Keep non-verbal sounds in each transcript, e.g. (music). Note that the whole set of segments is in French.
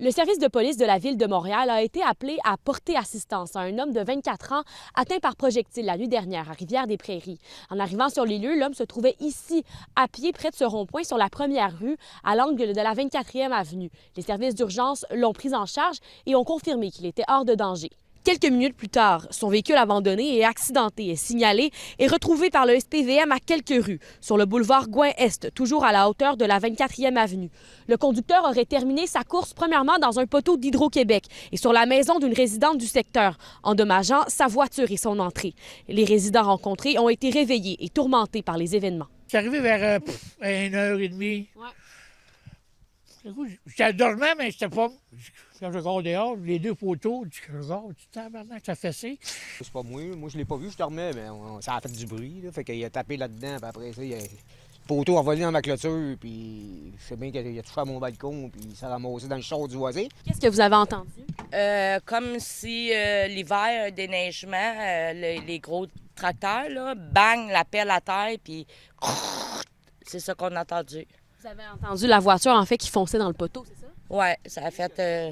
Le service de police de la ville de Montréal a été appelé à porter assistance à un homme de 24 ans atteint par projectile la nuit dernière à Rivière-des-Prairies. En arrivant sur les lieux, l'homme se trouvait ici, à pied près de ce rond-point sur la première rue, à l'angle de la 24e avenue. Les services d'urgence l'ont pris en charge et ont confirmé qu'il était hors de danger. Quelques minutes plus tard, son véhicule abandonné et accidenté est signalé et retrouvé par le SPVM à quelques rues, sur le boulevard Gouin-Est, toujours à la hauteur de la 24e avenue. Le conducteur aurait terminé sa course premièrement dans un poteau d'Hydro-Québec et sur la maison d'une résidente du secteur, endommageant sa voiture et son entrée. Les résidents rencontrés ont été réveillés et tourmentés par les événements. C'est arrivé vers euh, une Écoute, j'étais dormant, mais c'était pas. Quand je regarde dehors, les deux poteaux, je regarde, tu tabarnak, ça fessé. C'est pas moi, moi je l'ai pas vu, je dormais, mais ça a fait du bruit, là. Fait qu'il a tapé là-dedans, puis après ça, il a... poteau a volé dans ma clôture, puis je sais bien qu'il a touché à mon balcon, puis ça a ramassé dans le char du voisin. Qu'est-ce que vous avez entendu? Euh, comme si euh, l'hiver, l'hiver, déneigement, euh, les, gros tracteurs, là, bang, la pelle à terre, puis (laughs) c'est ça qu'on a entendu. Vous avez entendu la voiture, en fait, qui fonçait dans le poteau, c'est ça? Oui, ça a fait... Euh,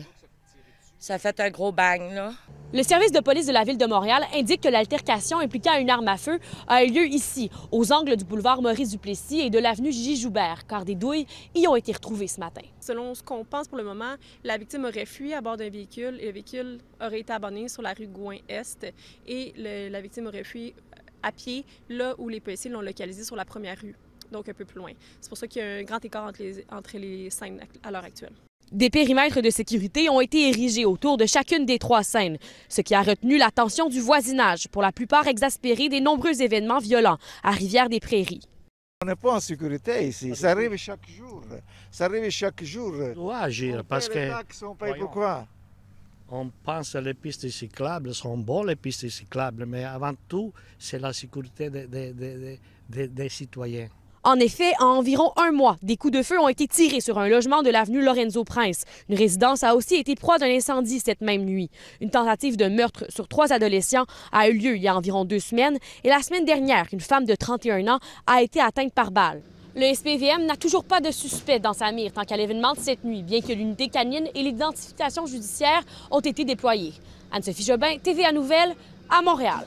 ça fait un gros bang, là. Le service de police de la ville de Montréal indique que l'altercation impliquant une arme à feu a eu lieu ici, aux angles du boulevard Maurice-Duplessis et de l'avenue Gijoubert, car des douilles y ont été retrouvées ce matin. Selon ce qu'on pense pour le moment, la victime aurait fui à bord d'un véhicule et le véhicule aurait été abandonné sur la rue Gouin-Est et la victime aurait fui à pied, là où les policiers l'ont localisé sur la première rue donc un peu plus loin. C'est pour ça qu'il y a un grand écart entre les, entre les scènes à l'heure actuelle. Des périmètres de sécurité ont été érigés autour de chacune des trois scènes, ce qui a retenu l'attention du voisinage, pour la plupart exaspéré des nombreux événements violents à Rivière-des-Prairies. On n'est pas en sécurité ici. Ça arrive chaque jour. Ça arrive chaque jour. On doit agir parce que. Les taxes, on paye pourquoi On pense que les pistes cyclables sont bonnes, les pistes cyclables, mais avant tout, c'est la sécurité des citoyens. En effet, en environ un mois, des coups de feu ont été tirés sur un logement de l'avenue Lorenzo Prince. Une résidence a aussi été proie d'un incendie cette même nuit. Une tentative de meurtre sur trois adolescents a eu lieu il y a environ deux semaines et la semaine dernière, une femme de 31 ans a été atteinte par balle. Le SPVM n'a toujours pas de suspect dans sa mire tant qu'à l'événement de cette nuit, bien que l'unité canine et l'identification judiciaire ont été déployées. Anne-Sophie Jobin, TVA Nouvelle, à Montréal.